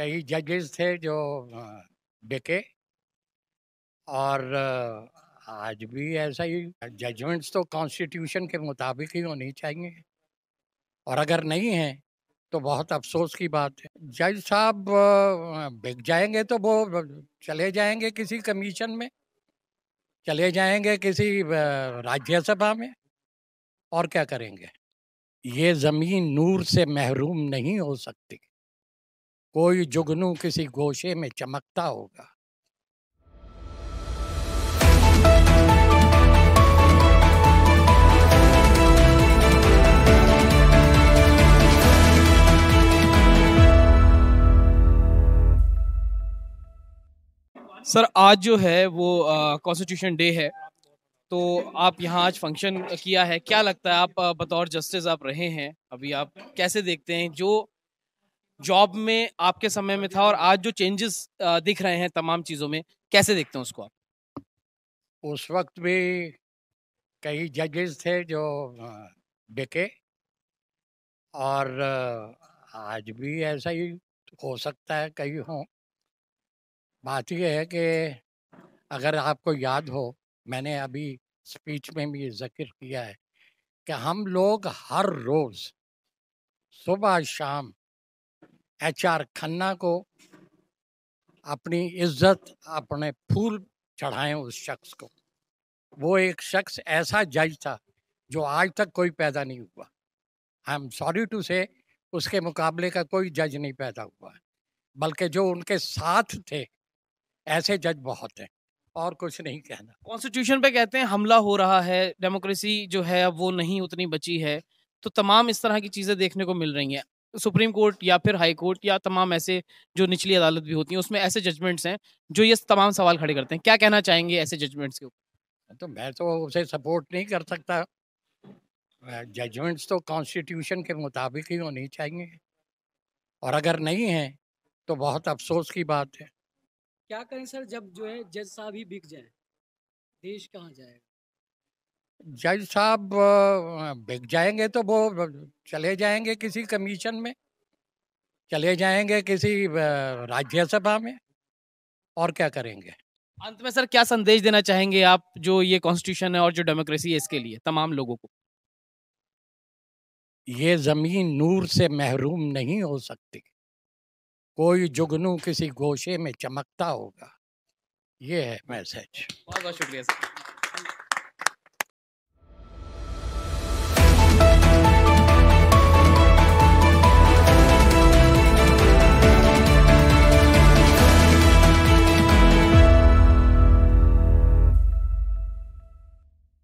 कई जजेस थे जो बिके और आज भी ऐसा ही जजमेंट्स तो कॉन्स्टिट्यूशन के मुताबिक ही होनी चाहिए और अगर नहीं है तो बहुत अफसोस की बात है जज साहब बिक जाएंगे तो वो चले जाएंगे किसी कमीशन में चले जाएंगे किसी राज्यसभा में और क्या करेंगे ये ज़मीन नूर से महरूम नहीं हो सकती कोई जुगनू किसी गोशे में चमकता होगा सर आज जो है वो कॉन्स्टिट्यूशन डे है तो आप यहाँ आज फंक्शन किया है क्या लगता है आप बतौर जस्टिस आप रहे हैं अभी आप कैसे देखते हैं जो जॉब में आपके समय में था और आज जो चेंजेस दिख रहे हैं तमाम चीज़ों में कैसे देखते हैं उसको आप उस वक्त भी कई जजेस थे जो बिके और आज भी ऐसा ही हो सकता है कई हों बात यह है कि अगर आपको याद हो मैंने अभी स्पीच में भी जिक्र किया है कि हम लोग हर रोज़ सुबह शाम एच आर खन्ना को अपनी इज्जत अपने फूल चढ़ाएं उस शख्स को वो एक शख्स ऐसा जज था जो आज तक कोई पैदा नहीं हुआ आई एम सॉरी टू से उसके मुकाबले का कोई जज नहीं पैदा हुआ बल्कि जो उनके साथ थे ऐसे जज बहुत हैं और कुछ नहीं कहना कॉन्स्टिट्यूशन पे कहते हैं हमला हो रहा है डेमोक्रेसी जो है अब वो नहीं उतनी बची है तो तमाम इस तरह की चीज़ें देखने को मिल रही हैं सुप्रीम कोर्ट या फिर हाई कोर्ट या तमाम ऐसे जो निचली अदालत भी होती है उसमें ऐसे जजमेंट्स हैं जो ये तमाम सवाल खड़े करते हैं क्या कहना चाहेंगे ऐसे जजमेंट्स के ऊपर तो मैं तो उसे सपोर्ट नहीं कर सकता जजमेंट्स तो कॉन्स्टिट्यूशन के मुताबिक ही होनी चाहिए और अगर नहीं है तो बहुत अफसोस की बात है क्या करें सर जब जो है जज साहब ही बिक जाए देश कहाँ जाएगा जज साहब बिक जाएंगे तो वो चले जाएंगे किसी कमीशन में चले जाएंगे किसी राज्यसभा में और क्या करेंगे अंत में सर क्या संदेश देना चाहेंगे आप जो ये कॉन्स्टिट्यूशन है और जो डेमोक्रेसी है इसके लिए तमाम लोगों को ये जमीन नूर से महरूम नहीं हो सकती कोई जुगनू किसी गोशे में चमकता होगा ये है मैसेज बहुत बहुत शुक्रिया सर